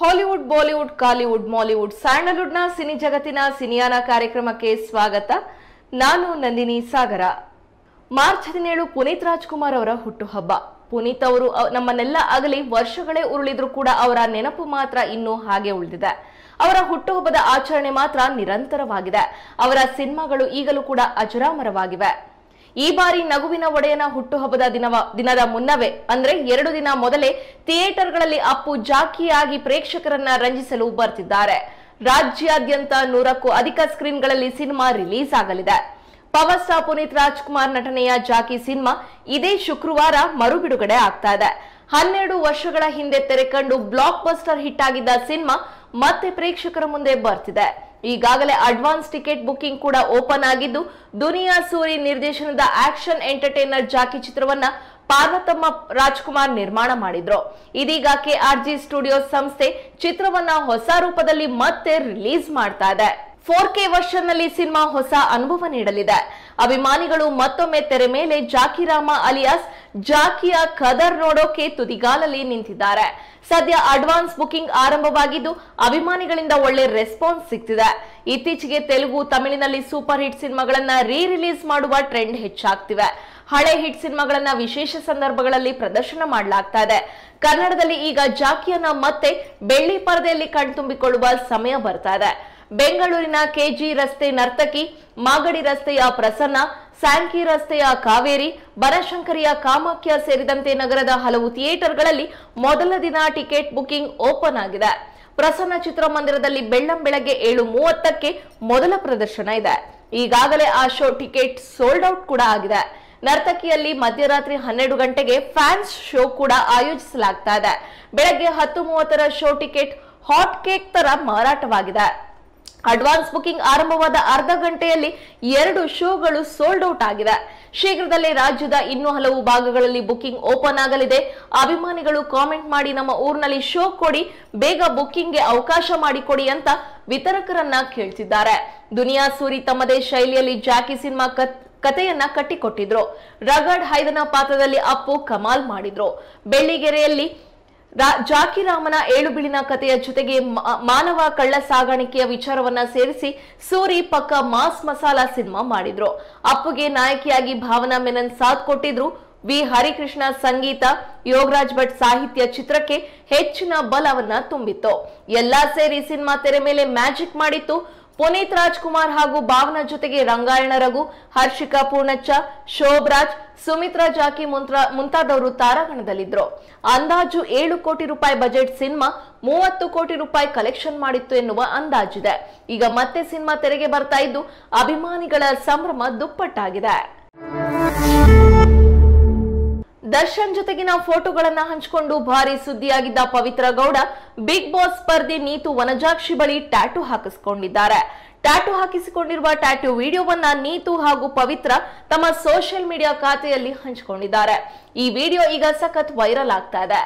Hollywood Bollywood Kollywood Mollywood ಸ್ಯಾಂಡಲ್ವುಡ್ನ cine ಜಗತ್ತಿನ ಸಿನಿಯಾನ ಕಾರ್ಯಕ್ರಮಕ್ಕೆ ಸ್ವಾಗತ ನಾನು ನಂದಿನಿ ಸಾಗರ ಮಾರ್ಚ್ ಹದಿನೇಳು ಪುನೀತ್ ರಾಜ್ಕುಮಾರ್ ಅವರ ಹುಟ್ಟುಹಬ್ಬ ಪುನೀತ್ ಅವರು ನಮ್ಮನ್ನೆಲ್ಲ ಆಗಲಿ ವರ್ಷಗಳೇ ಉರುಳಿದ್ರು ಕೂಡ ಅವರ ನೆನಪು ಮಾತ್ರ ಇನ್ನೂ ಹಾಗೆ ಉಳಿದಿದೆ ಅವರ ಹುಟ್ಟುಹಬ್ಬದ ಆಚರಣೆ ಮಾತ್ರ ನಿರಂತರವಾಗಿದೆ ಅವರ ಸಿನಿಮಾಗಳು ಈಗಲೂ ಕೂಡ ಅಜರಾಮರವಾಗಿವೆ ಈ ಬಾರಿ ನಗುವಿನ ಒಡೆಯನ ಹುಟ್ಟುಹಬ್ಬದ ದಿನವ ದಿನದ ಮುನ್ನವೇ ಅಂದ್ರೆ ಎರಡು ದಿನ ಮೊದಲೇ ಥಿಯೇಟರ್ಗಳಲ್ಲಿ ಅಪ್ಪು ಜಾಕಿಯಾಗಿ ಪ್ರೇಕ್ಷಕರನ್ನ ರಂಜಿಸಲು ಬರ್ತಿದ್ದಾರೆ ರಾಜ್ಯಾದ್ಯಂತ ನೂರಕ್ಕೂ ಅಧಿಕ ಸ್ಕ್ರೀನ್ಗಳಲ್ಲಿ ಸಿನಿಮಾ ರಿಲೀಸ್ ಆಗಲಿದೆ ಪವರ್ ಸ್ಟಾರ್ ಪುನೀತ್ ರಾಜ್ಕುಮಾರ್ ನಟನೆಯ ಜಾಕಿ ಸಿನಿಮಾ ಇದೇ ಶುಕ್ರವಾರ ಮರು ಬಿಡುಗಡೆ ಆಗ್ತಾ ಇದೆ ಹನ್ನೆರಡು ವರ್ಷಗಳ ಹಿಂದೆ ತೆರೆಕಂಡು ಬ್ಲಾಕ್ ಬಸ್ಟರ್ ಹಿಟ್ ಆಗಿದ್ದ ಸಿನಿಮಾ ಮತ್ತೆ ಪ್ರೇಕ್ಷಕರ ಮುಂದೆ ಬರ್ತಿದೆ ಈಗಾಗಲೇ ಅಡ್ವಾನ್ಸ್ ಟಿಕೆಟ್ ಬುಕ್ಕಿಂಗ್ ಕೂಡ ಓಪನ್ ಆಗಿದ್ದು ದುನಿಯಾ ಸೂರಿ ನಿರ್ದೇಶನದ ಆಕ್ಷನ್ ಎಂಟರ್ಟೈನರ್ ಜಾಕಿ ಚಿತ್ರವನ್ನ ಪಾರ್ವತಮ್ಮ ರಾಜ್ಕುಮಾರ್ ನಿರ್ಮಾಣ ಮಾಡಿದ್ರು ಇದೀಗ ಕೆಆರ್ಜಿ ಸ್ಟುಡಿಯೋಸ್ ಸಂಸ್ಥೆ ಚಿತ್ರವನ್ನ ಹೊಸ ರೂಪದಲ್ಲಿ ಮತ್ತೆ ರಿಲೀಸ್ ಮಾಡ್ತಾ ಇದೆ ಫೋರ್ ಕೆ ವರ್ಷನ್ ನಲ್ಲಿ ಸಿನಿಮಾ ಹೊಸ ಅನುಭವ ನೀಡಲಿದೆ ಅಭಿಮಾನಿಗಳು ಮತ್ತೊಮ್ಮೆ ತೆರೆ ಮೇಲೆ ಜಾಕಿರಾಮ ಅಲಿಯಾಸ್ ಜಾಕಿಯ ಕದರ್ ನೋಡೋಕೆ ತುದಿಗಾಲಲ್ಲಿ ನಿಂತಿದ್ದಾರೆ ಸದ್ಯ ಅಡ್ವಾನ್ಸ್ ಬುಕಿಂಗ್ ಆರಂಭವಾಗಿದ್ದು ಅಭಿಮಾನಿಗಳಿಂದ ಒಳ್ಳೆ ರೆಸ್ಪಾನ್ಸ್ ಸಿಗ್ತಿದೆ ಇತ್ತೀಚೆಗೆ ತೆಲುಗು ತಮಿಳಿನಲ್ಲಿ ಸೂಪರ್ ಹಿಟ್ ಸಿನಿಮಾಗಳನ್ನ ರೀ ರಿಲೀಸ್ ಮಾಡುವ ಟ್ರೆಂಡ್ ಹೆಚ್ಚಾಗ್ತಿವೆ ಹಳೆ ಹಿಟ್ ಸಿನಿಮಾಗಳನ್ನ ವಿಶೇಷ ಸಂದರ್ಭಗಳಲ್ಲಿ ಪ್ರದರ್ಶನ ಮಾಡಲಾಗ್ತಾ ಇದೆ ಕನ್ನಡದಲ್ಲಿ ಈಗ ಜಾಕಿಯನ್ನ ಮತ್ತೆ ಬೆಳ್ಳಿ ಪರದೆಯಲ್ಲಿ ಕಣ್ತುಂಬಿಕೊಳ್ಳುವ ಸಮಯ ಬರ್ತಾ ಇದೆ ಬೆಂಗಳೂರಿನ ಕೆಜಿ ರಸ್ತೆ ನರ್ತಕಿ ಮಾಗಡಿ ರಸ್ತೆಯ ಪ್ರಸನ್ನ ಸ್ಯಾಂಕಿ ರಸ್ತೆಯ ಕಾವೇರಿ ಬನಶಂಕರಿಯ ಕಾಮಾಖ್ಯ ಸೇರಿದಂತೆ ನಗರದ ಹಲವು ಥಿಯೇಟರ್ಗಳಲ್ಲಿ ಮೊದಲ ದಿನ ಟಿಕೆಟ್ ಬುಕಿಂಗ್ ಓಪನ್ ಆಗಿದೆ ಪ್ರಸನ್ನ ಚಿತ್ರಮಂದಿರದಲ್ಲಿ ಬೆಳ್ಳಂ ಬೆಳಗ್ಗೆ ಏಳು ಮೂವತ್ತಕ್ಕೆ ಮೊದಲ ಪ್ರದರ್ಶನ ಇದೆ ಈಗಾಗಲೇ ಆ ಶೋ ಟಿಕೆಟ್ ಸೋಲ್ಡ್ ಔಟ್ ಕೂಡ ಆಗಿದೆ ನರ್ತಕಿಯಲ್ಲಿ ಮಧ್ಯರಾತ್ರಿ ಹನ್ನೆರಡು ಗಂಟೆಗೆ ಫ್ಯಾನ್ಸ್ ಶೋ ಕೂಡ ಆಯೋಜಿಸಲಾಗ್ತಾ ಇದೆ ಬೆಳಗ್ಗೆ ಹತ್ತು ಮೂವತ್ತರ ಶೋ ಟಿಕೆಟ್ ಹಾಟ್ ಕೇಕ್ ತರ ಮಾರಾಟವಾಗಿದೆ ಅಡ್ವಾನ್ಸ್ ಬುಕಿಂಗ್ ಆರಂಭವಾದ ಅರ್ಧ ಗಂಟೆಯಲ್ಲಿ ಎರಡು ಶೋಗಳು ಸೋಲ್ಡ್ ಔಟ್ ಆಗಿವೆ ಶೀಘ್ರದಲ್ಲೇ ರಾಜ್ಯದ ಇನ್ನೂ ಹಲವು ಭಾಗಗಳಲ್ಲಿ ಬುಕಿಂಗ್ ಓಪನ್ ಆಗಲಿದೆ ಅಭಿಮಾನಿಗಳು ಕಾಮೆಂಟ್ ಮಾಡಿ ನಮ್ಮ ಊರಿನಲ್ಲಿ ಶೋ ಕೊಡಿ ಬೇಗ ಬುಕ್ಕಿಂಗ್ಗೆ ಅವಕಾಶ ಮಾಡಿಕೊಡಿ ಅಂತ ವಿತರಕರನ್ನ ಕೇಳ್ತಿದ್ದಾರೆ ದುನಿಯಾ ಸೂರಿ ತಮ್ಮದೇ ಶೈಲಿಯಲ್ಲಿ ಜಾಕಿ ಸಿನಿಮಾ ಕಥೆಯನ್ನ ಕಟ್ಟಿಕೊಟ್ಟಿದ್ರು ರಗಡ್ ಹೈದನ ಪಾತ್ರದಲ್ಲಿ ಅಪ್ಪು ಕಮಾಲ್ ಮಾಡಿದ್ರು ಬೆಳ್ಳಿಗೆರೆಯಲ್ಲಿ ಜಾಕಿರಾಮನ ಏಳುಬೀಳಿನ ಕಥೆಯ ಜೊತೆಗೆ ಮಾನವ ಕಳ್ಳ ಸಾಗಾಣಿಕೆಯ ವಿಚಾರವನ್ನ ಸೇರಿಸಿ ಸೂರಿ ಪಕ್ಕ ಮಾಸ್ ಮಸಾಲಾ ಸಿನಿಮಾ ಮಾಡಿದ್ರು ಅಪ್ಪುಗೆ ನಾಯಕಿಯಾಗಿ ಭಾವನಾ ಮೆನನ್ ಸಾಥ್ ಕೊಟ್ಟಿದ್ರು ವಿ ಹರಿಕೃಷ್ಣ ಸಂಗೀತ ಯೋಗರಾಜ್ ಭಟ್ ಸಾಹಿತ್ಯ ಚಿತ್ರಕ್ಕೆ ಹೆಚ್ಚಿನ ಬಲವನ್ನ ತುಂಬಿತ್ತು ಎಲ್ಲಾ ಸೇರಿ ಸಿನಿಮಾ ತೆರೆ ಮೇಲೆ ಮ್ಯಾಜಿಕ್ ಮಾಡಿತ್ತು ಪುನೀತ್ ರಾಜ್ಕುಮಾರ್ ಹಾಗೂ ಭಾವನ ಜೊತೆಗೆ ರಂಗಾಯಣ ರಘು ಹರ್ಷಿಕಾ ಪೂರ್ಣಚ್ಚ ಶೋಭರಾಜ್ ಸುಮಿತ್ರಾ ಜಾಕಿ ಮುಂತಾದವರು ತಾರಾಗಣದಲ್ಲಿದ್ದರು ಅಂದಾಜು ಏಳು ಕೋಟಿ ರೂಪಾಯಿ ಬಜೆಟ್ ಸಿನಿಮಾ ಮೂವತ್ತು ಕೋಟಿ ರೂಪಾಯಿ ಕಲೆಕ್ಷನ್ ಮಾಡಿತ್ತು ಎನ್ನುವ ಅಂದಾಜಿದೆ ಈಗ ಮತ್ತೆ ಸಿನಿಮಾ ತೆರೆಗೆ ಬರ್ತಾ ಇದ್ದು ಅಭಿಮಾನಿಗಳ ಸಂಭ್ರಮ ದುಪ್ಪಟ್ಟಾಗಿದೆ ದರ್ಶನ್ ಜೊತೆಗಿನ ಫೋಟೋಗಳನ್ನ ಹಂಚಿಕೊಂಡು ಭಾರಿ ಸುದ್ದಿಯಾಗಿದ್ದ ಪವಿತ್ರ ಗೌಡ ಬಿಗ್ ಬಾಸ್ ಸ್ಪರ್ಧಿ ನೀತು ವನಜಾಕ್ಷಿ ಬಳಿ ಟ್ಯಾಟೂ ಹಾಕಿಸಿಕೊಂಡಿದ್ದಾರೆ ಟ್ಯಾಟೂ ಹಾಕಿಸಿಕೊಂಡಿರುವ ಟ್ಯಾಟೂ ವಿಡಿಯೋವನ್ನ ನೀತು ಹಾಗೂ ಪವಿತ್ರ ತಮ್ಮ ಸೋಷಿಯಲ್ ಮೀಡಿಯಾ ಖಾತೆಯಲ್ಲಿ ಹಂಚಿಕೊಂಡಿದ್ದಾರೆ ಈ ವಿಡಿಯೋ ಈಗ ಸಖತ್ ವೈರಲ್ ಆಗ್ತಾ ಇದೆ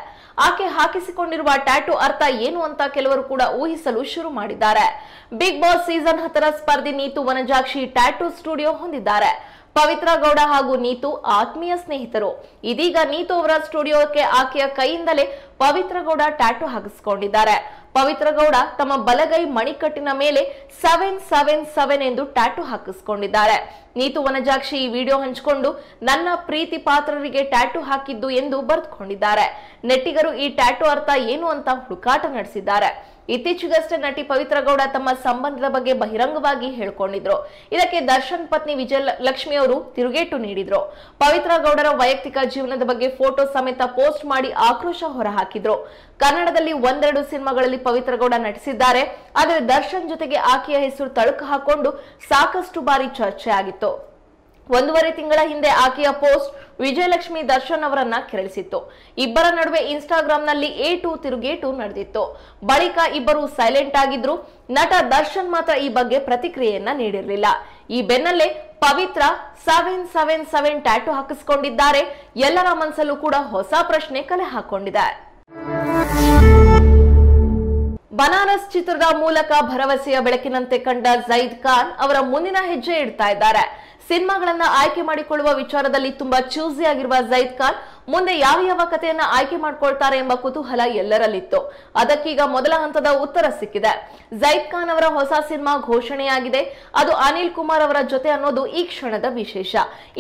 ಆಕೆ ಹಾಕಿಸಿಕೊಂಡಿರುವ ಟ್ಯಾಟೂ ಅರ್ಥ ಏನು ಅಂತ ಕೆಲವರು ಕೂಡ ಊಹಿಸಲು ಶುರು ಮಾಡಿದ್ದಾರೆ ಬಿಗ್ ಬಾಸ್ ಸೀಸನ್ ಹತ್ತರ ಸ್ಪರ್ಧಿ ನೀತು ವನಜಾಕ್ಷಿ ಟ್ಯಾಟೂ ಸ್ಟುಡಿಯೋ ಹೊಂದಿದ್ದಾರೆ ಪವಿತ್ರ ಗೌಡ ಹಾಗೂ ನೀತು ಆತ್ಮೀಯ ಸ್ನೇಹಿತರು ಇದೀಗ ನೀತು ಅವರ ಸ್ಟುಡಿಯೋಕ್ಕೆ ಆಕೆಯ ಕೈಯಿಂದಲೇ ಪವಿತ್ರ ಗೌಡ ಟ್ಯಾಟೂ ಹಾಕಿಸಿಕೊಂಡಿದ್ದಾರೆ ಪವಿತ್ರಗೌಡ ತಮ್ಮ ಬಲಗೈ ಮಣಿಕಟ್ಟಿನ ಮೇಲೆ ಸೆವೆನ್ ಸೆವೆನ್ ಸೆವೆನ್ ಎಂದು ಟ್ಯಾಟು ಹಾಕಿಸಿಕೊಂಡಿದ್ದಾರೆ ನೀತು ವನಜಾಕ್ಷಿ ಈ ವಿಡಿಯೋ ಹಂಚಿಕೊಂಡು ನನ್ನ ಪ್ರೀತಿ ಪಾತ್ರರಿಗೆ ಟ್ಯಾಟು ಹಾಕಿದ್ದು ಎಂದು ಬರೆದುಕೊಂಡಿದ್ದಾರೆ ನೆಟ್ಟಿಗರು ಈ ಟ್ಯಾಟು ಅರ್ಥ ಏನು ಅಂತ ಹುಡುಕಾಟ ನಡೆಸಿದ್ದಾರೆ ಇತ್ತೀಚೆಗಷ್ಟೇ ನಟಿ ಪವಿತ್ರ ಗೌಡ ತಮ್ಮ ಸಂಬಂಧದ ಬಗ್ಗೆ ಬಹಿರಂಗವಾಗಿ ಹೇಳಿಕೊಂಡಿದ್ರು ಇದಕ್ಕೆ ದರ್ಶನ್ ಪತ್ನಿ ಲಕ್ಷ್ಮಿ ಅವರು ತಿರುಗೇಟು ನೀಡಿದ್ರು ಪವಿತ್ರ ಗೌಡರ ವೈಯಕ್ತಿಕ ಜೀವನದ ಬಗ್ಗೆ ಫೋಟೋ ಸಮೇತ ಪೋಸ್ಟ್ ಮಾಡಿ ಆಕ್ರೋಶ ಹೊರಹಾಕಿದ್ರು ಕನ್ನಡದಲ್ಲಿ ಒಂದೆರಡು ಸಿನಿಮಾಗಳಲ್ಲಿ ಪವಿತ್ರ ಗೌಡ ನಟಿಸಿದ್ದಾರೆ ಆದರೆ ದರ್ಶನ್ ಜೊತೆಗೆ ಆಕೆಯ ಹೆಸರು ತಳುಕು ಹಾಕೊಂಡು ಸಾಕಷ್ಟು ಬಾರಿ ಚರ್ಚೆ ಆಗಿತ್ತು ಒಂದೂವರೆ ತಿಂಗಳ ಹಿಂದೆ ಆಕೆಯ ಪೋಸ್ಟ್ ವಿಜಯಲಕ್ಷ್ಮಿ ದರ್ಶನ್ ಅವರನ್ನ ಕೆರಳಿಸಿತ್ತು ಇಬ್ಬರ ನಡುವೆ ಇನ್ಸ್ಟಾಗ್ರಾಂನಲ್ಲಿ ಎ ಟು ತಿರುಗೇಟು ನಡೆದಿತ್ತು ಬಳಿಕ ಇಬ್ಬರು ಸೈಲೆಂಟ್ ಆಗಿದ್ರು ನಟ ದರ್ಶನ್ ಮಾತ್ರ ಈ ಬಗ್ಗೆ ಪ್ರತಿಕ್ರಿಯೆಯನ್ನ ನೀಡಿರಲಿಲ್ಲ ಈ ಬೆನ್ನಲ್ಲೇ Pavithra seven seven seven tattoo ಹಾಕಿಸಿಕೊಂಡಿದ್ದಾರೆ ಎಲ್ಲರ ಮನಸ್ಸಲ್ಲೂ ಕೂಡ ಹೊಸ ಪ್ರಶ್ನೆ ಕಲೆ ಹಾಕೊಂಡಿದೆ ಬನಾರಸ್ ಚಿತ್ರದ ಮೂಲಕ ಭರವಸೆಯ ಬೆಳಕಿನಂತೆ ಕಂಡ ಜೈದ್ ಖಾನ್ ಅವರ ಮುಂದಿನ ಹೆಜ್ಜೆ ಇಡ್ತಾ ಇದ್ದಾರೆ ಸಿನಿಮಾಗಳನ್ನ ಆಯ್ಕೆ ಮಾಡಿಕೊಳ್ಳುವ ವಿಚಾರದಲ್ಲಿ ತುಂಬಾ ಚೂಸಿ ಆಗಿರುವ ಜೈದ್ ಖಾನ್ ಮುಂದೆ ಯಾವ ಯಾವ ಕಥೆಯನ್ನ ಆಯ್ಕೆ ಮಾಡ್ಕೊಳ್ತಾರೆ ಎಂಬ ಕುತೂಹಲ ಎಲ್ಲರಲ್ಲಿತ್ತು ಅದಕ್ಕೀಗ ಮೊದಲ ಹಂತದ ಉತ್ತರ ಸಿಕ್ಕಿದೆ ಜೈದ್ ಖಾನ್ ಅವರ ಹೊಸ ಸಿನಿಮಾ ಘೋಷಣೆಯಾಗಿದೆ ಅದು ಅನಿಲ್ ಕುಮಾರ್ ಅವರ ಜೊತೆ ಅನ್ನೋದು ಈ ಕ್ಷಣದ ವಿಶೇಷ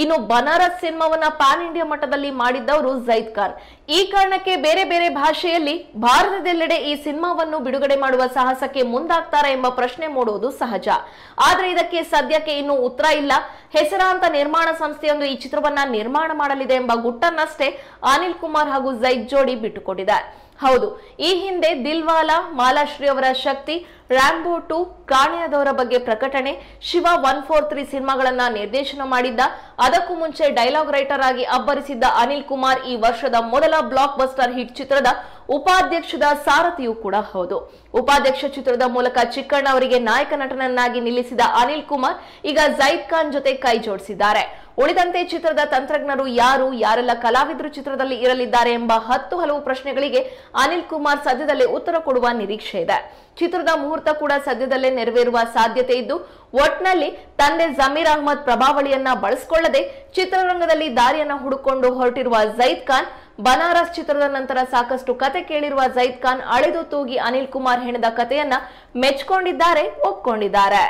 ಇನ್ನು ಬನಾರಸ್ ಸಿನಿಮಾವನ್ನ ಪ್ಯಾನ್ ಇಂಡಿಯಾ ಮಟ್ಟದಲ್ಲಿ ಮಾಡಿದ್ದವರು ಜೈದ್ ಖಾನ್ ಈ ಕಾರಣಕ್ಕೆ ಬೇರೆ ಬೇರೆ ಭಾಷೆಯಲ್ಲಿ ಭಾರತದೆಲ್ಲೆಡೆ ಈ ಸಿನಿಮಾವನ್ನು ಬಿಡುಗಡೆ ಮಾಡುವ ಸಾಹಸಕ್ಕೆ ಮುಂದಾಗ್ತಾರೆ ಎಂಬ ಪ್ರಶ್ನೆ ಮೂಡುವುದು ಸಹಜ ಆದ್ರೆ ಇದಕ್ಕೆ ಸದ್ಯಕ್ಕೆ ಇನ್ನೂ ಉತ್ತರ ಇಲ್ಲ ಹೆಸರಾಂತ ನಿರ್ಮಾಣ ಸಂಸ್ಥೆಯೊಂದು ಈ ಚಿತ್ರವನ್ನ ನಿರ್ಮಾಣ ಮಾಡಲಿದೆ ಎಂಬ ಗುಟ್ಟನ್ನಷ್ಟೇ ಅನಿಲ್ ಕುಮಾರ್ ಹಾಗೂ ಜೈದ್ ಜೋಡಿ ಬಿಟ್ಟುಕೊಟ್ಟಿದ್ದಾರೆ ಹೌದು ಈ ಹಿಂದೆ ದಿಲ್ವಾಲಾ ಮಾಲಾಶ್ರೀ ಅವರ ಶಕ್ತಿ ರ್ಯಾಂಬೋ ಟು ಕಾಣೆಯಾದವರ ಬಗ್ಗೆ ಪ್ರಕಟಣೆ ಶಿವ ಒನ್ ಫೋರ್ ತ್ರೀ ಸಿನಿಮಾಗಳನ್ನ ನಿರ್ದೇಶನ ಮಾಡಿದ್ದ ಅದಕ್ಕೂ ಮುಂಚೆ ಡೈಲಾಗ್ ರೈಟರ್ ಆಗಿ ಅಬ್ಬರಿಸಿದ್ದ ಅನಿಲ್ ಕುಮಾರ್ ಈ ವರ್ಷದ ಮೊದಲ ಬ್ಲಾಕ್ ಬಸ್ಟರ್ ಹಿಟ್ ಚಿತ್ರದ ಉಪಾಧ್ಯಕ್ಷದ ಸಾರಥಿಯೂ ಕೂಡ ಹೌದು ಉಪಾಧ್ಯಕ್ಷ ಚಿತ್ರದ ಮೂಲಕ ಚಿಕ್ಕಣ್ಣ ಅವರಿಗೆ ನಾಯಕ ನಟನನ್ನಾಗಿ ನಿಲ್ಲಿಸಿದ ಅನಿಲ್ ಕುಮಾರ್ ಈಗ ಜೈದ್ ಖಾನ್ ಜೊತೆ ಕೈ ಜೋಡಿಸಿದ್ದಾರೆ ಉಳಿದಂತೆ ಚಿತ್ರದ ತಂತ್ರಜ್ಞರು ಯಾರು ಯಾರೆಲ್ಲ ಕಲಾವಿದರು ಚಿತ್ರದಲ್ಲಿ ಇರಲಿದ್ದಾರೆ ಎಂಬ ಹತ್ತು ಹಲವು ಪ್ರಶ್ನೆಗಳಿಗೆ ಅನಿಲ್ ಕುಮಾರ್ ಸದ್ಯದಲ್ಲೇ ಉತ್ತರ ಕೊಡುವ ನಿರೀಕ್ಷೆ ಇದೆ ಚಿತ್ರದ ಮುಹೂರ್ತ ಕೂಡ ಸದ್ಯದಲ್ಲೇ ನೆರವೇರುವ ಸಾಧ್ಯತೆ ಇದ್ದು ಒಟ್ನಲ್ಲಿ ತಂದೆ ಜಮೀರ್ ಅಹ್ಮದ್ ಪ್ರಭಾವಳಿಯನ್ನ ಬಳಸಿಕೊಳ್ಳದೆ ಚಿತ್ರರಂಗದಲ್ಲಿ ದಾರಿಯನ್ನ ಹುಡುಕೊಂಡು ಹೊರಟಿರುವ ಜೈದ್ ಖಾನ್ ಬನಾರಸ್ ಚಿತ್ರದ ನಂತರ ಸಾಕಷ್ಟು ಕತೆ ಕೇಳಿರುವ ಜೈದ್ ಖಾನ್ ಅಳೆದು ತೂಗಿ ಅನಿಲ್ ಕುಮಾರ್ ಹೆಣದ ಕಥೆಯನ್ನ ಮೆಚ್ಚಿಕೊಂಡಿದ್ದಾರೆ ಒಪ್ಕೊಂಡಿದ್ದಾರೆ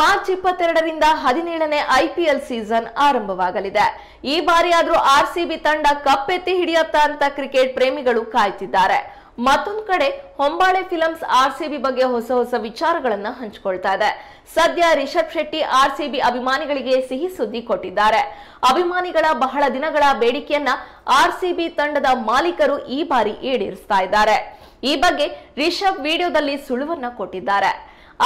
ಮಾರ್ಚ್ ಇಪ್ಪತ್ತೆರಡರಿಂದ ಹದಿನೇಳನೇ ಐಪಿಎಲ್ ಸೀಸನ್ ಆರಂಭವಾಗಲಿದೆ ಈ ಬಾರಿಯಾದ್ರೂ ಆರ್ಸಿಬಿ ತಂಡ ಕಪ್ಪೆತ್ತಿ ಹಿಡಿಯುತ್ತಾ ಅಂತ ಕ್ರಿಕೆಟ್ ಪ್ರೇಮಿಗಳು ಕಾಯ್ತಿದ್ದಾರೆ ಮತ್ತೊಂದು ಕಡೆ ಹೊಂಬಾಳೆ ಫಿಲಮ್ಸ್ ಆರ್ಸಿಬಿ ಬಗ್ಗೆ ಹೊಸ ಹೊಸ ವಿಚಾರಗಳನ್ನ ಹಂಚಿಕೊಳ್ತಾ ಇದೆ ಸದ್ಯ ರಿಷಬ್ ಶೆಟ್ಟಿ ಆರ್ಸಿಬಿ ಅಭಿಮಾನಿಗಳಿಗೆ ಸಿಹಿ ಸುದ್ದಿ ಕೊಟ್ಟಿದ್ದಾರೆ ಅಭಿಮಾನಿಗಳ ಬಹಳ ದಿನಗಳ ಬೇಡಿಕೆಯನ್ನ ಆರ್ಸಿಬಿ ತಂಡದ ಮಾಲೀಕರು ಈ ಬಾರಿ ಈಡೇರಿಸ್ತಾ ಇದ್ದಾರೆ ಈ ಬಗ್ಗೆ ರಿಷಬ್ ವಿಡಿಯೋದಲ್ಲಿ ಸುಳುವನ್ನ ಕೊಟ್ಟಿದ್ದಾರೆ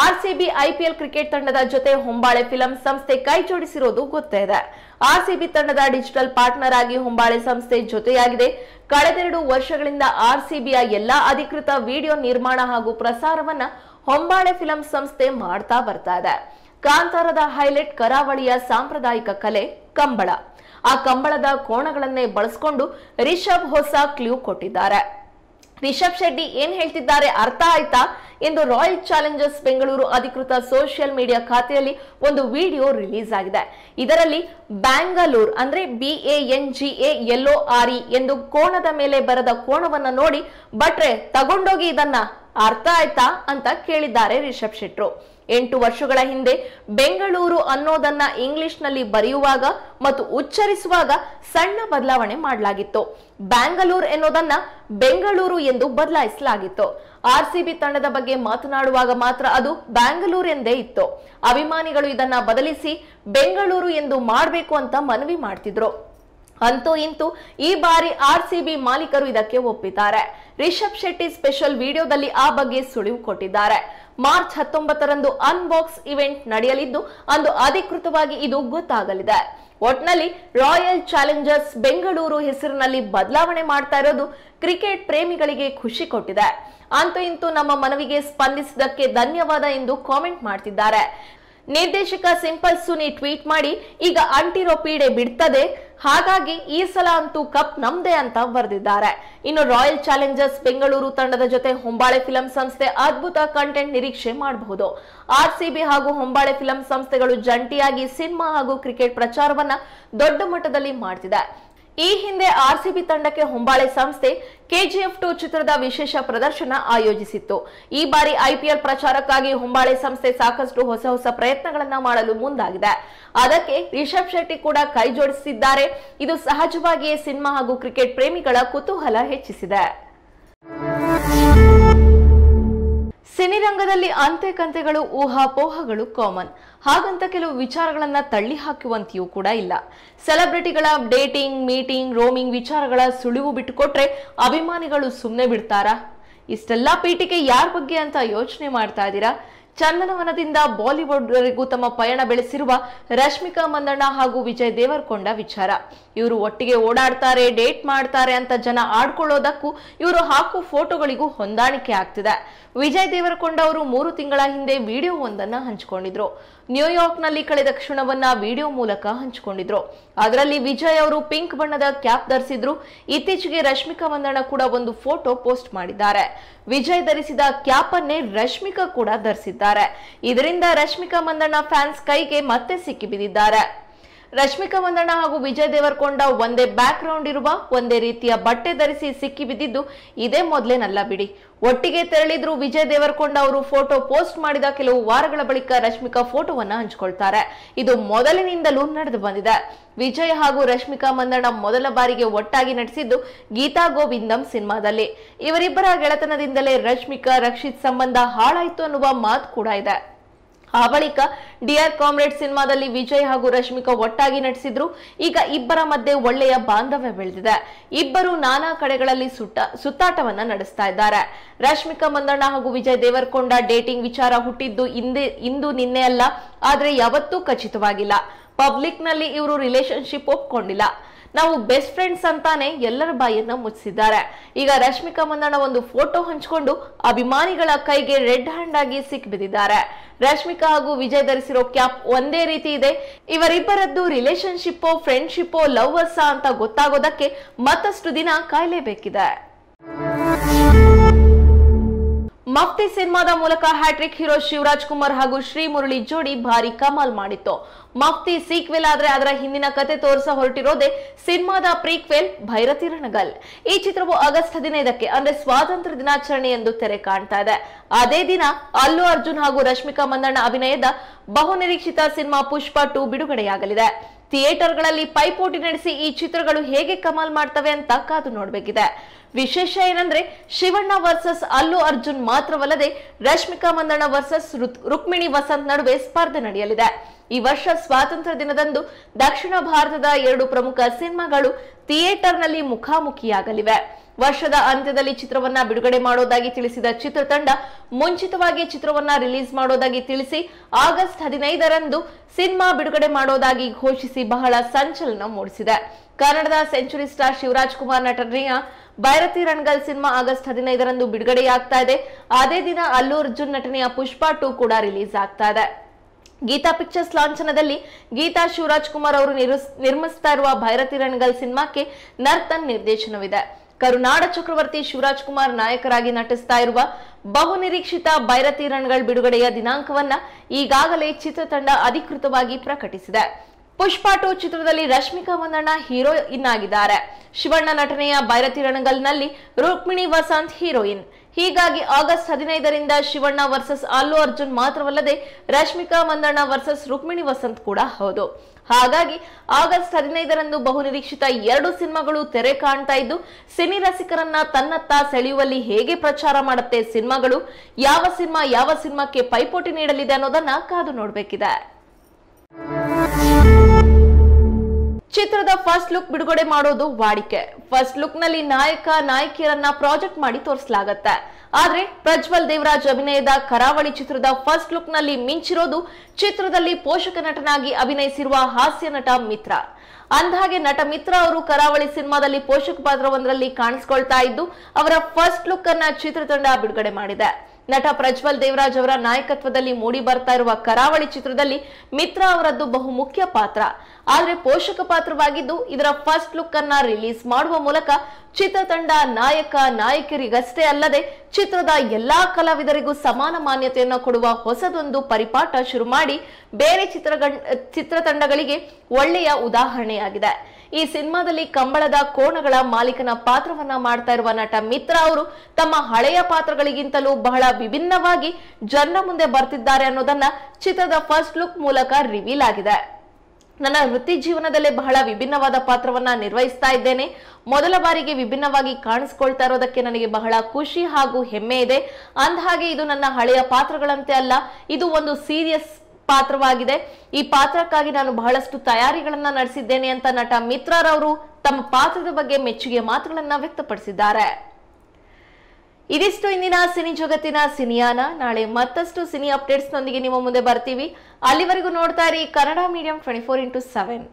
ಆರ್ಸಿಬಿ ಐಪಿಎಲ್ ಕ್ರಿಕೆಟ್ ತಂಡದ ಜೊತೆ ಹೊಂಬಾಳೆ ಫಿಲಂ ಸಂಸ್ಥೆ ಕೈ ಜೋಡಿಸಿರುವುದು ಗೊತ್ತೇ ಇದೆ ಆರ್ಸಿಬಿ ತಂಡದ ಡಿಜಿಟಲ್ ಪಾರ್ಟ್ನರ್ ಆಗಿ ಹೊಂಬಾಳೆ ಸಂಸ್ಥೆ ಜೊತೆಯಾಗಿದೆ ಕಳೆದೆರಡು ವರ್ಷಗಳಿಂದ ಆರ್ಸಿಬಿಯ ಎಲ್ಲಾ ಅಧಿಕೃತ ವಿಡಿಯೋ ನಿರ್ಮಾಣ ಹಾಗೂ ಪ್ರಸಾರವನ್ನ ಹೊಂಬಾಳೆ ಫಿಲಂ ಸಂಸ್ಥೆ ಮಾಡ್ತಾ ಬರ್ತಾ ಇದೆ ಕಾಂತಾರದ ಹೈಲೈಟ್ ಕರಾವಳಿಯ ಸಾಂಪ್ರದಾಯಿಕ ಕಲೆ ಕಂಬಳ ಆ ಕಂಬಳದ ಕೋಣಗಳನ್ನೇ ಬಳಸಿಕೊಂಡು ರಿಷಬ್ ಹೊಸ ಕ್ಲೂ ಕೊಟ್ಟಿದ್ದಾರೆ ರಿಷಬ್ ಶೆಟ್ಟಿ ಏನ್ ಹೇಳ್ತಿದ್ದಾರೆ ಅರ್ಥ ಆಯ್ತಾ ಎಂದು ರಾಯಲ್ ಚಾಲೆಂಜರ್ಸ್ ಬೆಂಗಳೂರು ಅಧಿಕೃತ ಸೋಷಿಯಲ್ ಮೀಡಿಯಾ ಖಾತೆಯಲ್ಲಿ ಒಂದು ವಿಡಿಯೋ ರಿಲೀಸ್ ಆಗಿದೆ ಇದರಲ್ಲಿ ಬ್ಯಾಂಗಲೂರ್ ಅಂದ್ರೆ B A N G A L O R E ಎಂದು ಕೋಣದ ಮೇಲೆ ಬರೆದ ಕೋಣವನ್ನ ನೋಡಿ ಬಟ್ರೆ ತಗೊಂಡೋಗಿ ಇದನ್ನ ಅರ್ಥ ಆಯ್ತಾ ಅಂತ ಕೇಳಿದ್ದಾರೆ ರಿಷಬ್ ಶೆಟ್ರು ಎಂಟು ವರ್ಷಗಳ ಹಿಂದೆ ಬೆಂಗಳೂರು ಅನ್ನೋದನ್ನ ಇಂಗ್ಲಿಷ್ನಲ್ಲಿ ಬರೆಯುವಾಗ ಮತ್ತು ಉಚ್ಚರಿಸುವಾಗ ಸಣ್ಣ ಬದಲಾವಣೆ ಮಾಡಲಾಗಿತ್ತು ಬ್ಯಾಂಗಲೂರ್ ಎನ್ನುವುದನ್ನ ಬೆಂಗಳೂರು ಎಂದು ಬದಲಾಯಿಸಲಾಗಿತ್ತು ಆರ್ಸಿಬಿ ತಂಡದ ಬಗ್ಗೆ ಮಾತನಾಡುವಾಗ ಮಾತ್ರ ಅದು ಬ್ಯಾಂಗಲೂರ್ ಎಂದೇ ಇತ್ತು ಅಭಿಮಾನಿಗಳು ಇದನ್ನ ಬದಲಿಸಿ ಬೆಂಗಳೂರು ಎಂದು ಮಾಡಬೇಕು ಅಂತ ಮನವಿ ಮಾಡ್ತಿದ್ರು ಅಂತೂ ಇಂತೂ ಈ ಬಾರಿ ಆರ್ಸಿಬಿ ಮಾಲೀಕರು ಇದಕ್ಕೆ ಒಪ್ಪಿದ್ದಾರೆ ರಿಷಬ್ ಶೆಟ್ಟಿ ಸ್ಪೆಷಲ್ ವಿಡಿಯೋದಲ್ಲಿ ಆ ಬಗ್ಗೆ ಸುಳಿವು ಕೊಟ್ಟಿದ್ದಾರೆ ಮಾರ್ಚ್ ಹತ್ತೊಂಬತ್ತರಂದು ಅನ್ಬಾಕ್ಸ್ ಇವೆಂಟ್ ನಡೆಯಲಿದ್ದು ಅಂದು ಅಧಿಕೃತವಾಗಿ ಇದು ಗೊತ್ತಾಗಲಿದೆ ಒಟ್ನಲ್ಲಿ ರಾಯಲ್ ಚಾಲೆಂಜರ್ಸ್ ಬೆಂಗಳೂರು ಹೆಸರಿನಲ್ಲಿ ಬದಲಾವಣೆ ಮಾಡ್ತಾ ಇರೋದು ಕ್ರಿಕೆಟ್ ಪ್ರೇಮಿಗಳಿಗೆ ಖುಷಿ ಕೊಟ್ಟಿದೆ ಅಂತೂ ಇಂತೂ ನಮ್ಮ ಮನವಿಗೆ ಸ್ಪಂದಿಸಿದಕ್ಕೆ ಧನ್ಯವಾದ ಎಂದು ಕಾಮೆಂಟ್ ಮಾಡ್ತಿದ್ದಾರೆ ನಿರ್ದೇಶಕ ಸಿಂಪಲ್ ಸುನಿ ಟ್ವೀಟ್ ಮಾಡಿ ಈಗ ಅಂಟಿರೋ ಪೀಡೆ ಬಿಡ್ತದೆ ಹಾಗಾಗಿ ಈ ಸಲ ಅಂತೂ ಕಪ್ ನಮ್ದೇ ಅಂತ ಬರೆದಿದ್ದಾರೆ ಇನ್ನು ರಾಯಲ್ ಚಾಲೆಂಜರ್ಸ್ ಬೆಂಗಳೂರು ತಂಡದ ಜೊತೆ ಹೊಂಬಾಳೆ ಫಿಲಂ ಸಂಸ್ಥೆ ಅದ್ಭುತ ಕಂಟೆಂಟ್ ನಿರೀಕ್ಷೆ ಮಾಡಬಹುದು ಆರ್ಸಿಬಿ ಹಾಗೂ ಹೊಂಬಾಳೆ ಫಿಲಂ ಸಂಸ್ಥೆಗಳು ಜಂಟಿಯಾಗಿ ಸಿನಿಮಾ ಹಾಗೂ ಕ್ರಿಕೆಟ್ ಪ್ರಚಾರವನ್ನ ದೊಡ್ಡ ಮಟ್ಟದಲ್ಲಿ ಮಾಡ್ತಿದೆ ಈ ಹಿಂದೆ ಆರ್ಸಿಬಿ ತಂಡಕ್ಕೆ ಹೊಂಬಾಳೆ ಸಂಸ್ಥೆ ಕೆಜಿಎಫ್ ಟು ಚಿತ್ರದ ವಿಶೇಷ ಪ್ರದರ್ಶನ ಆಯೋಜಿಸಿತ್ತು ಈ ಬಾರಿ ಐಪಿಎಲ್ ಪ್ರಚಾರಕ್ಕಾಗಿ ಹೊಂಬಾಳೆ ಸಂಸ್ಥೆ ಸಾಕಷ್ಟು ಹೊಸ ಹೊಸ ಪ್ರಯತ್ನಗಳನ್ನು ಮಾಡಲು ಮುಂದಾಗಿದೆ ಅದಕ್ಕೆ ರಿಷಬ್ ಶೆಟ್ಟಿ ಕೂಡ ಕೈ ಜೋಡಿಸಿದ್ದಾರೆ ಇದು ಸಹಜವಾಗಿಯೇ ಸಿನಿಮಾ ಹಾಗೂ ಕ್ರಿಕೆಟ್ ಪ್ರೇಮಿಗಳ ಕುತೂಹಲ ಹೆಚ್ಚಿಸಿದೆ ಅಂತೆ ಕಂತೆಗಳು ಊಹಾಪೋಹಗಳು ಕಾಮನ್ ಹಾಗಂತ ಕೆಲವು ವಿಚಾರಗಳನ್ನ ತಳ್ಳಿ ಹಾಕುವಂತೆಯೂ ಕೂಡ ಇಲ್ಲ ಸೆಲೆಬ್ರಿಟಿಗಳ ಡೇಟಿಂಗ್ ಮೀಟಿಂಗ್ ರೋಮಿಂಗ್ ವಿಚಾರಗಳ ಸುಳಿವು ಬಿಟ್ಟುಕೊಟ್ರೆ ಅಭಿಮಾನಿಗಳು ಸುಮ್ಮನೆ ಬಿಡ್ತಾರಾ ಇಷ್ಟೆಲ್ಲ ಪೀಠಿಕೆ ಯಾರ ಬಗ್ಗೆ ಅಂತ ಯೋಚನೆ ಮಾಡ್ತಾ ಇದ್ದೀರಾ ಚಂದನವನದಿಂದ ಬಾಲಿವುಡ್ವರೆಗೂ ತಮ್ಮ ಪಯಣ ಬೆಳೆಸಿರುವ ರಶ್ಮಿಕಾ ಮಂದಣ್ಣ ಹಾಗೂ ವಿಜಯ್ ದೇವರಕೊಂಡ ವಿಚಾರ ಇವರು ಒಟ್ಟಿಗೆ ಓಡಾಡ್ತಾರೆ ಡೇಟ್ ಮಾಡ್ತಾರೆ ಅಂತ ಜನ ಆಡ್ಕೊಳ್ಳೋದಕ್ಕೂ ಇವರು ಹಾಕೋ ಫೋಟೋಗಳಿಗೂ ಹೊಂದಾಣಿಕೆ ಆಗ್ತಿದೆ ವಿಜಯ್ ದೇವರಕೊಂಡ ಅವರು ಮೂರು ತಿಂಗಳ ಹಿಂದೆ ವಿಡಿಯೋ ಒಂದನ್ನ ಹಂಚಿಕೊಂಡಿದ್ರು ನ್ಯೂಯಾರ್ಕ್ನಲ್ಲಿ ಕಳೆದ ಕ್ಷಣವನ್ನ ವಿಡಿಯೋ ಮೂಲಕ ಹಂಚಿಕೊಂಡಿದ್ರು ಅದರಲ್ಲಿ ವಿಜಯ್ ಅವರು ಪಿಂಕ್ ಬಣ್ಣದ ಕ್ಯಾಪ್ ಧರಿಸಿದ್ರು ಇತ್ತೀಚೆಗೆ ರಶ್ಮಿಕಾ ಮಂದಣ್ಣ ಕೂಡ ಒಂದು ಫೋಟೋ ಪೋಸ್ಟ್ ಮಾಡಿದ್ದಾರೆ ವಿಜಯ್ ಧರಿಸಿದ ಕ್ಯಾಪ್ ಅನ್ನೇ ರಶ್ಮಿಕಾ ಕೂಡ ಧರಿಸಿದ್ದಾರೆ ಇದರಿಂದ ರಶ್ಮಿಕಾ ಮಂದಣ್ಣ ಫ್ಯಾನ್ಸ್ ಕೈಗೆ ಮತ್ತೆ ಸಿಕ್ಕಿಬಿದ್ದಿದ್ದಾರೆ ರಶ್ಮಿಕಾ ಮಂದಣ್ಣ ಹಾಗೂ ವಿಜಯ್ ದೇವರ್ಕೊಂಡ ಒಂದೇ ಬ್ಯಾಕ್ ಗ್ರೌಂಡ್ ಇರುವ ಒಂದೇ ರೀತಿಯ ಬಟ್ಟೆ ಧರಿಸಿ ಸಿಕ್ಕಿ ಬಿದ್ದಿದ್ದು ಇದೇ ಮೊದಲೇನಲ್ಲ ಬಿಡಿ ಒಟ್ಟಿಗೆ ತೆರಳಿದ್ರು ವಿಜಯ್ ದೇವರ್ಕೊಂಡ ಅವರು ಫೋಟೋ ಪೋಸ್ಟ್ ಮಾಡಿದ ಕೆಲವು ವಾರಗಳ ಬಳಿಕ ರಶ್ಮಿಕಾ ಫೋಟೋವನ್ನ ಹಂಚಿಕೊಳ್ತಾರೆ ಇದು ಮೊದಲಿನಿಂದಲೂ ನಡೆದು ಬಂದಿದೆ ವಿಜಯ್ ಹಾಗೂ ರಶ್ಮಿಕಾ ಮಂದಣ್ಣ ಮೊದಲ ಬಾರಿಗೆ ಒಟ್ಟಾಗಿ ನಟಿಸಿದ್ದು ಗೀತಾ ಗೋವಿಂದಂ ಸಿನಿಮಾದಲ್ಲಿ ಇವರಿಬ್ಬರ ಗೆಳೆತನದಿಂದಲೇ ರಶ್ಮಿಕಾ ರಕ್ಷಿತ್ ಸಂಬಂಧ ಹಾಳಾಯ್ತು ಅನ್ನುವ ಮಾತು ಕೂಡ ಇದೆ ಆ ಬಳಿಕ ಡಿಯರ್ ಕಾಮ್ರೇಡ್ ಸಿನಿಮಾದಲ್ಲಿ ವಿಜಯ್ ಹಾಗೂ ರಶ್ಮಿಕಾ ಒಟ್ಟಾಗಿ ನಟಿಸಿದ್ರು ಈಗ ಇಬ್ಬರ ಮಧ್ಯೆ ಒಳ್ಳೆಯ ಬಾಂಧವ್ಯ ಬೆಳೆದಿದೆ ಇಬ್ಬರು ನಾನಾ ಕಡೆಗಳಲ್ಲಿ ಸುಟ್ಟ ಸುತ್ತಾಟವನ್ನ ನಡೆಸ್ತಾ ಇದ್ದಾರೆ ರಶ್ಮಿಕಾ ಮಂದಣ್ಣ ಹಾಗೂ ವಿಜಯ್ ದೇವರಕೊಂಡ ಡೇಟಿಂಗ್ ವಿಚಾರ ಹುಟ್ಟಿದ್ದು ಇಂದೇ ಇಂದು ನಿನ್ನೆ ಅಲ್ಲ ಆದ್ರೆ ಯಾವತ್ತೂ ಖಚಿತವಾಗಿಲ್ಲ ಪಬ್ಲಿಕ್ ನಲ್ಲಿ ಇವರು ರಿಲೇಶನ್ಶಿಪ್ ಒಪ್ಕೊಂಡಿಲ್ಲ ನಾವು ಬೆಸ್ಟ್ ಫ್ರೆಂಡ್ಸ್ ಅಂತಾನೆ ಎಲ್ಲರ ಬಾಯನ್ನ ಮುಚ್ಚಿಸಿದ್ದಾರೆ ಈಗ ರಶ್ಮಿಕಾ ಮಂದಣ್ಣ ಒಂದು ಫೋಟೋ ಹಂಚಿಕೊಂಡು ಅಭಿಮಾನಿಗಳ ಕೈಗೆ ರೆಡ್ ಹ್ಯಾಂಡ್ ಆಗಿ ಸಿಕ್ಬಿದ್ದಿದ್ದಾರೆ ರಶ್ಮಿಕಾ ಹಾಗೂ ವಿಜಯ್ ಧರಿಸಿರೋ ಕ್ಯಾಪ್ ಒಂದೇ ರೀತಿ ಇದೆ ಇವರಿಬ್ಬರದ್ದು ರಿಲೇಶನ್ಶಿಪ್ಪೋ ಫ್ರೆಂಡ್ಶಿಪ್ಪೋ ಅಸ್ಸಾ ಅಂತ ಗೊತ್ತಾಗೋದಕ್ಕೆ ಮತ್ತಷ್ಟು ದಿನ ಕಾಯಲೇಬೇಕಿದೆ ಮಫ್ತಿ ಸಿನಿಮಾದ ಮೂಲಕ ಹ್ಯಾಟ್ರಿಕ್ ಹೀರೋ ಶಿವರಾಜ್ ಕುಮಾರ್ ಹಾಗೂ ಶ್ರೀ ಮುರಳಿ ಜೋಡಿ ಭಾರಿ ಕಮಾಲ್ ಮಾಡಿತ್ತು ಮಫ್ತಿ ಸೀಕ್ವೆಲ್ ಆದ್ರೆ ಅದರ ಹಿಂದಿನ ಕತೆ ತೋರಿಸ ಹೊರಟಿರೋದೆ ಸಿನಿಮಾದ ಪ್ರೀಕ್ವೆಲ್ ರಣಗಲ್ ಈ ಚಿತ್ರವು ಆಗಸ್ಟ್ ಹದಿನೈದಕ್ಕೆ ಅಂದ್ರೆ ಸ್ವಾತಂತ್ರ್ಯ ದಿನಾಚರಣೆ ಎಂದು ತೆರೆ ಕಾಣ್ತಾ ಇದೆ ಅದೇ ದಿನ ಅಲ್ಲು ಅರ್ಜುನ್ ಹಾಗೂ ರಶ್ಮಿಕಾ ಮಂದಣ್ಣ ಅಭಿನಯದ ಬಹುನಿರೀಕ್ಷಿತ ಸಿನಿಮಾ ಪುಷ್ಪ ಟು ಬಿಡುಗಡೆಯಾಗಲಿದೆ ಥಿಯೇಟರ್ಗಳಲ್ಲಿ ಪೈಪೋಟಿ ನಡೆಸಿ ಈ ಚಿತ್ರಗಳು ಹೇಗೆ ಕಮಾಲ್ ಮಾಡ್ತವೆ ಅಂತ ಕಾದು ನೋಡಬೇಕಿದೆ ವಿಶೇಷ ಏನಂದ್ರೆ ಶಿವಣ್ಣ ವರ್ಸಸ್ ಅಲ್ಲು ಅರ್ಜುನ್ ಮಾತ್ರವಲ್ಲದೆ ರಶ್ಮಿಕಾ ಮಂದಣ್ಣ ವರ್ಸಸ್ ರುಕ್ಮಿಣಿ ವಸಂತ್ ನಡುವೆ ಸ್ಪರ್ಧೆ ನಡೆಯಲಿದೆ ಈ ವರ್ಷ ಸ್ವಾತಂತ್ರ್ಯ ದಿನದಂದು ದಕ್ಷಿಣ ಭಾರತದ ಎರಡು ಪ್ರಮುಖ ಸಿನಿಮಾಗಳು ಥಿಯೇಟರ್ನಲ್ಲಿ ಮುಖಾಮುಖಿಯಾಗಲಿವೆ ವರ್ಷದ ಅಂತ್ಯದಲ್ಲಿ ಚಿತ್ರವನ್ನ ಬಿಡುಗಡೆ ಮಾಡೋದಾಗಿ ತಿಳಿಸಿದ ಚಿತ್ರತಂಡ ಮುಂಚಿತವಾಗಿ ಚಿತ್ರವನ್ನ ರಿಲೀಸ್ ಮಾಡೋದಾಗಿ ತಿಳಿಸಿ ಆಗಸ್ಟ್ ಹದಿನೈದರಂದು ಸಿನಿಮಾ ಬಿಡುಗಡೆ ಮಾಡೋದಾಗಿ ಘೋಷಿಸಿ ಬಹಳ ಸಂಚಲನ ಮೂಡಿಸಿದೆ ಕನ್ನಡದ ಸೆಂಚುರಿ ಸ್ಟಾರ್ ಶಿವರಾಜ್ ಕುಮಾರ್ ನಟನೆಯ ಭೈರತಿ ರಣಗಲ್ ಸಿನಿಮಾ ಆಗಸ್ಟ್ ಹದಿನೈದರಂದು ಬಿಡುಗಡೆಯಾಗ್ತಾ ಇದೆ ಅದೇ ದಿನ ಅಲ್ಲು ಅರ್ಜುನ್ ನಟನೆಯ ಪುಷ್ಪ ಟೂ ಕೂಡ ರಿಲೀಸ್ ಆಗ್ತಾ ಇದೆ ಗೀತಾ ಪಿಕ್ಚರ್ಸ್ ಲಾಂಛನದಲ್ಲಿ ಗೀತಾ ಶಿವರಾಜ್ ಕುಮಾರ್ ಅವರು ನಿರ್ಮಿಸ್ತಾ ಇರುವ ಭೈರತಿ ರಣಗಲ್ ಸಿನಿಮಾಕ್ಕೆ ನರ್ತನ್ ನಿರ್ದೇಶನವಿದೆ ಕರುನಾಡ ಚಕ್ರವರ್ತಿ ಶಿವರಾಜ್ ಕುಮಾರ್ ನಾಯಕರಾಗಿ ನಟಿಸ್ತಾ ಇರುವ ಬಹು ನಿರೀಕ್ಷಿತ ಭೈರತಿ ರಣಗಳ್ ಬಿಡುಗಡೆಯ ದಿನಾಂಕವನ್ನ ಈಗಾಗಲೇ ಚಿತ್ರತಂಡ ಅಧಿಕೃತವಾಗಿ ಪ್ರಕಟಿಸಿದೆ ಪುಷ್ಪ ಚಿತ್ರದಲ್ಲಿ ರಶ್ಮಿಕಾ ಮಂದಣ್ಣ ಹೀರೋಯಿನ್ ಆಗಿದ್ದಾರೆ ಶಿವಣ್ಣ ನಟನೆಯ ಬೈರತಿ ರಣಗಲ್ನಲ್ಲಿ ರುಕ್ಮಿಣಿ ವಸಂತ್ ಹೀರೋಯಿನ್ ಹೀಗಾಗಿ ಆಗಸ್ಟ್ ಹದಿನೈದರಿಂದ ಶಿವಣ್ಣ ವರ್ಸಸ್ ಅಲ್ಲು ಅರ್ಜುನ್ ಮಾತ್ರವಲ್ಲದೆ ರಶ್ಮಿಕಾ ಮಂದಣ್ಣ ವರ್ಸಸ್ ರುಕ್ಮಿಣಿ ವಸಂತ್ ಕೂಡ ಹೌದು ಹಾಗಾಗಿ ಆಗಸ್ಟ್ ಹದಿನೈದರಂದು ಬಹುನಿರೀಕ್ಷಿತ ಎರಡು ಸಿನಿಮಾಗಳು ತೆರೆ ಕಾಣ್ತಾ ಇದ್ದು ಸಿನಿ ರಸಿಕರನ್ನ ತನ್ನತ್ತ ಸೆಳೆಯುವಲ್ಲಿ ಹೇಗೆ ಪ್ರಚಾರ ಮಾಡುತ್ತೆ ಸಿನಿಮಾಗಳು ಯಾವ ಸಿನಿಮಾ ಯಾವ ಸಿನಿಮಾಕ್ಕೆ ಪೈಪೋಟಿ ನೀಡಲಿದೆ ಅನ್ನೋದನ್ನ ಕಾದು ನೋಡಬೇಕಿದೆ ಚಿತ್ರದ ಫಸ್ಟ್ ಲುಕ್ ಬಿಡುಗಡೆ ಮಾಡೋದು ವಾಡಿಕೆ ಫಸ್ಟ್ ಲುಕ್ ನಲ್ಲಿ ನಾಯಕ ನಾಯಕಿಯರನ್ನ ಪ್ರಾಜೆಕ್ಟ್ ಮಾಡಿ ತೋರಿಸಲಾಗತ್ತೆ ಆದ್ರೆ ಪ್ರಜ್ವಲ್ ದೇವರಾಜ್ ಅಭಿನಯದ ಕರಾವಳಿ ಚಿತ್ರದ ಫಸ್ಟ್ ಲುಕ್ ನಲ್ಲಿ ಮಿಂಚಿರೋದು ಚಿತ್ರದಲ್ಲಿ ಪೋಷಕ ನಟನಾಗಿ ಅಭಿನಯಿಸಿರುವ ಹಾಸ್ಯ ನಟ ಮಿತ್ರ ಅಂದಹಾಗೆ ನಟ ಮಿತ್ರ ಅವರು ಕರಾವಳಿ ಸಿನಿಮಾದಲ್ಲಿ ಪೋಷಕ ಪಾತ್ರವೊಂದರಲ್ಲಿ ಕಾಣಿಸ್ಕೊಳ್ತಾ ಇದ್ದು ಅವರ ಫಸ್ಟ್ ಲುಕ್ ಅನ್ನ ಚಿತ್ರತಂಡ ಬಿಡುಗಡೆ ಮಾಡಿದೆ ನಟ ಪ್ರಜ್ವಲ್ ದೇವರಾಜ್ ಅವರ ನಾಯಕತ್ವದಲ್ಲಿ ಮೂಡಿ ಬರ್ತಾ ಇರುವ ಕರಾವಳಿ ಚಿತ್ರದಲ್ಲಿ ಮಿತ್ರ ಅವರದ್ದು ಬಹುಮುಖ್ಯ ಪಾತ್ರ ಆದರೆ ಪೋಷಕ ಪಾತ್ರವಾಗಿದ್ದು ಇದರ ಫಸ್ಟ್ ಲುಕ್ ಅನ್ನ ರಿಲೀಸ್ ಮಾಡುವ ಮೂಲಕ ಚಿತ್ರತಂಡ ನಾಯಕ ನಾಯಕಿಯರಿಗಷ್ಟೇ ಅಲ್ಲದೆ ಚಿತ್ರದ ಎಲ್ಲಾ ಕಲಾವಿದರಿಗೂ ಸಮಾನ ಮಾನ್ಯತೆಯನ್ನು ಕೊಡುವ ಹೊಸದೊಂದು ಪರಿಪಾಠ ಶುರು ಮಾಡಿ ಬೇರೆ ಚಿತ್ರ ಚಿತ್ರತಂಡಗಳಿಗೆ ಒಳ್ಳೆಯ ಉದಾಹರಣೆಯಾಗಿದೆ ಈ ಸಿನಿಮಾದಲ್ಲಿ ಕಂಬಳದ ಕೋಣಗಳ ಮಾಲೀಕನ ಪಾತ್ರವನ್ನ ಮಾಡ್ತಾ ಇರುವ ನಟ ಮಿತ್ರ ಅವರು ತಮ್ಮ ಹಳೆಯ ಪಾತ್ರಗಳಿಗಿಂತಲೂ ಬಹಳ ವಿಭಿನ್ನವಾಗಿ ಜನರ ಮುಂದೆ ಬರ್ತಿದ್ದಾರೆ ಅನ್ನೋದನ್ನ ಚಿತ್ರದ ಫಸ್ಟ್ ಲುಕ್ ಮೂಲಕ ರಿವೀಲ್ ಆಗಿದೆ ನನ್ನ ವೃತ್ತಿ ಜೀವನದಲ್ಲೇ ಬಹಳ ವಿಭಿನ್ನವಾದ ಪಾತ್ರವನ್ನ ನಿರ್ವಹಿಸ್ತಾ ಇದ್ದೇನೆ ಮೊದಲ ಬಾರಿಗೆ ವಿಭಿನ್ನವಾಗಿ ಕಾಣಿಸ್ಕೊಳ್ತಾ ಇರೋದಕ್ಕೆ ನನಗೆ ಬಹಳ ಖುಷಿ ಹಾಗೂ ಹೆಮ್ಮೆ ಇದೆ ಹಾಗೆ ಇದು ನನ್ನ ಹಳೆಯ ಪಾತ್ರಗಳಂತೆ ಅಲ್ಲ ಇದು ಒಂದು ಸೀರಿಯಸ್ ಪಾತ್ರವಾಗಿದೆ ಈ ಪಾತ್ರಕ್ಕಾಗಿ ನಾನು ಬಹಳಷ್ಟು ತಯಾರಿಗಳನ್ನ ನಡೆಸಿದ್ದೇನೆ ಅಂತ ನಟ ಮಿತ್ರರವರು ತಮ್ಮ ಪಾತ್ರದ ಬಗ್ಗೆ ಮೆಚ್ಚುಗೆ ಮಾತುಗಳನ್ನ ವ್ಯಕ್ತಪಡಿಸಿದ್ದಾರೆ ಇದಿಷ್ಟು ಇಂದಿನ ಸಿನಿ ಜಗತ್ತಿನ ಸಿನಿಯಾನ ನಾಳೆ ಮತ್ತಷ್ಟು ಸಿನಿ ಅಪ್ಡೇಟ್ಸ್ ನೊಂದಿಗೆ ನಿಮ್ಮ ಮುಂದೆ ಬರ್ತೀವಿ ಅಲ್ಲಿವರೆಗೂ ನೋಡ್ತಾ ಇರಿ Kannada medium twenty four into seven